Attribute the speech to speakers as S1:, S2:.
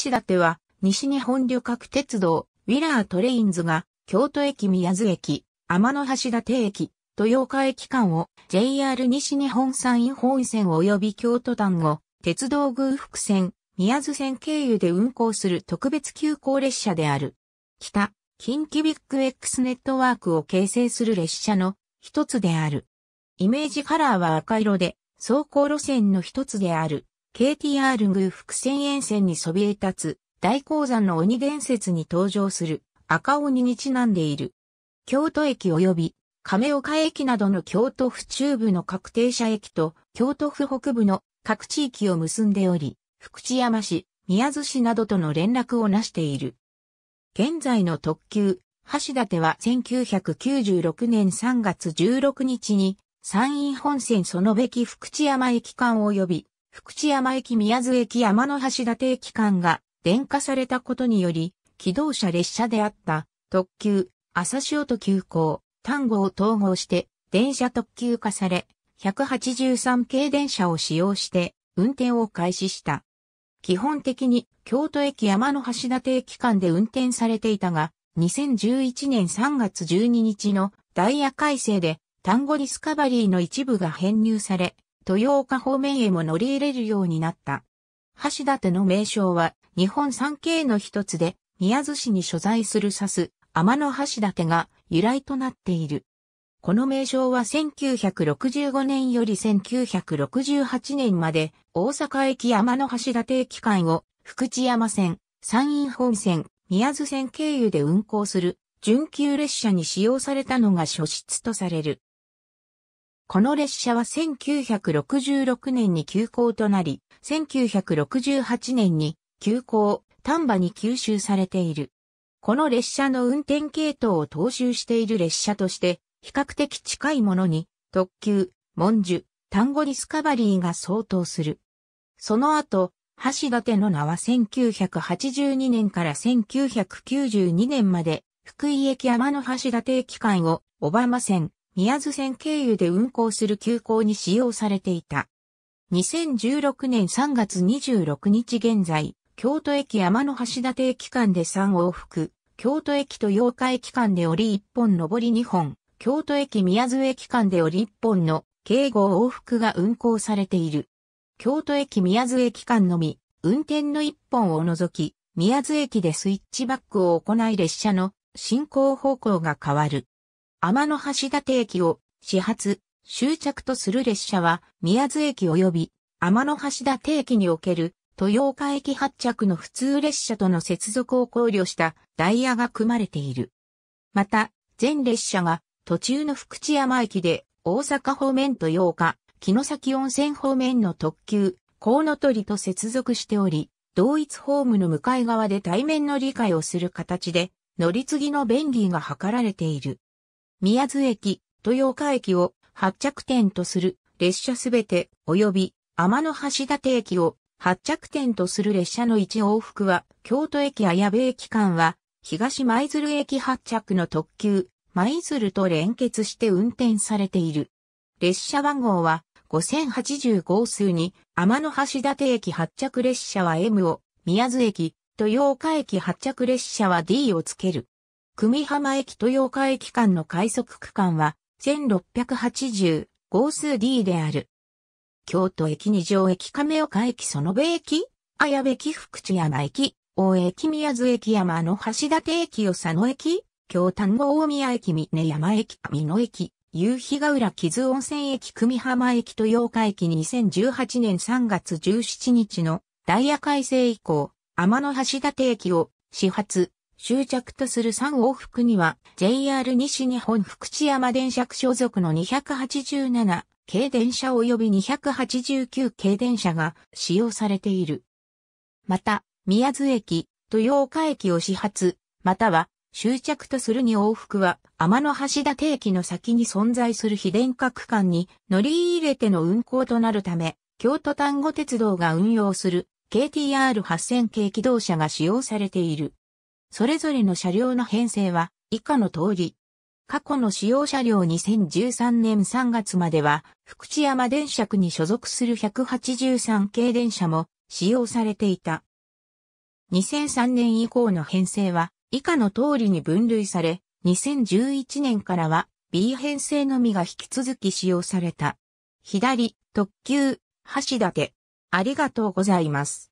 S1: 橋立は、西日本旅客鉄道、ウィラートレインズが、京都駅宮津駅、天橋立駅、豊岡駅間を JR 西日本山陰本線及び京都丹後、鉄道偶福線、宮津線経由で運行する特別急行列車である。北、近畿ビッグ X ネットワークを形成する列車の一つである。イメージカラーは赤色で、走行路線の一つである。KTR 群伏線沿線にそびえ立つ大鉱山の鬼伝説に登場する赤鬼にちなんでいる。京都駅及び亀岡駅などの京都府中部の各停車駅と京都府北部の各地域を結んでおり、福知山市、宮津市などとの連絡をなしている。現在の特急、橋立は1996年3月16日に山陰本線そのべき福知山駅間及び福知山駅宮津駅山の橋立駅間が電化されたことにより、機動車列車であった特急、朝潮と急行、単語を統合して電車特急化され、183系電車を使用して運転を開始した。基本的に京都駅山の橋立駅間で運転されていたが、2011年3月12日のダイヤ改正で単語ディスカバリーの一部が編入され、豊岡方面へも乗り入れるようになった。橋立の名称は日本三景の一つで、宮津市に所在するサス、天の橋立が由来となっている。この名称は1965年より1968年まで大阪駅天の橋立駅間を福知山線、山陰本線、宮津線経由で運行する準急列車に使用されたのが初出とされる。この列車は1966年に休校となり、1968年に休校、丹波に吸収されている。この列車の運転系統を踏襲している列車として、比較的近いものに、特急、文殊、丹後ディスカバリーが相当する。その後、橋立の名は1982年から1992年まで、福井駅天の橋立駅間を、ませ線、宮津線経由で運行する急行に使用されていた。2016年3月26日現在、京都駅山の橋立駅間で3往復、京都駅と八日駅間で折り1本上り2本、京都駅宮津駅間で折り1本の警護往復が運行されている。京都駅宮津駅間のみ、運転の1本を除き、宮津駅でスイッチバックを行い列車の進行方向が変わる。天の橋立駅を始発、終着とする列車は宮津駅及び天の橋立駅における豊岡駅発着の普通列車との接続を考慮したダイヤが組まれている。また、全列車が途中の福知山駅で大阪方面と8日、木崎温泉方面の特急、コウノトリと接続しており、同一ホームの向かい側で対面の理解をする形で、乗り継ぎの便利が図られている。宮津駅、豊岡駅を発着点とする列車すべて及び天の橋立駅を発着点とする列車の一往復は京都駅綾部駅間は東舞鶴駅発着の特急舞鶴と連結して運転されている。列車番号は5080号数に天の橋立駅発着列車は M を宮津駅、豊岡駅発着列車は D をつける。久美浜駅豊岡駅間の快速区間は、1680号数 D である。京都駅二条駅亀岡駅園部駅、綾部駅福知山駅、大駅宮津駅山の橋立駅与佐野駅、京丹後大宮駅三根山駅上野駅、夕日ヶ浦木津温泉駅久美浜駅豊岡駅2018年3月17日のダイヤ改正以降、天橋立駅を始発、終着とする3往復には JR 西日本福知山電車区所属の287系電車及び289系電車が使用されている。また、宮津駅、豊岡駅を始発、または終着とするに往復は天の橋立駅の先に存在する非電化区間に乗り入れての運行となるため、京都丹後鉄道が運用する KTR8000 系機動車が使用されている。それぞれの車両の編成は以下の通り。過去の使用車両2013年3月までは、福知山電車区に所属する183系電車も使用されていた。2003年以降の編成は、以下の通りに分類され、2011年からは B 編成のみが引き続き使用された。左、特急、橋立。ありがとうございます。